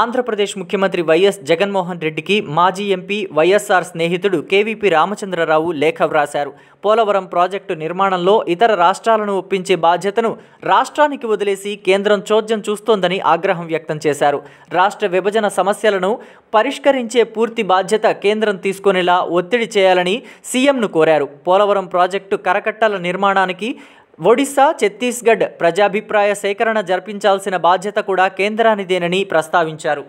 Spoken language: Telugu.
ఆంధ్రప్రదేశ్ ముఖ్యమంత్రి వైఎస్ జగన్మోహన్ రెడ్డికి మాజీ ఎంపీ వైఎస్ఆర్ స్నేహితుడు కేవీపీ రామచంద్రరావు లేఖ వ్రాశారు పోలవరం ప్రాజెక్టు నిర్మాణంలో ఇతర రాష్ట్రాలను ఒప్పించే బాధ్యతను రాష్ట్రానికి వదిలేసి కేంద్రం చోద్యం చూస్తోందని ఆగ్రహం వ్యక్తం చేశారు రాష్ట్ర విభజన సమస్యలను పరిష్కరించే పూర్తి బాధ్యత కేంద్రం తీసుకునేలా ఒత్తిడి చేయాలని సీఎంను కోరారు పోలవరం ప్రాజెక్టు కరకట్టల నిర్మాణానికి ఒడిశా ఛత్తీస్గఢ్ ప్రజాభిప్రాయ సేకరణ జరిపించాల్సిన బాధ్యత కూడా కేంద్రానిదేనని ప్రస్తావించారు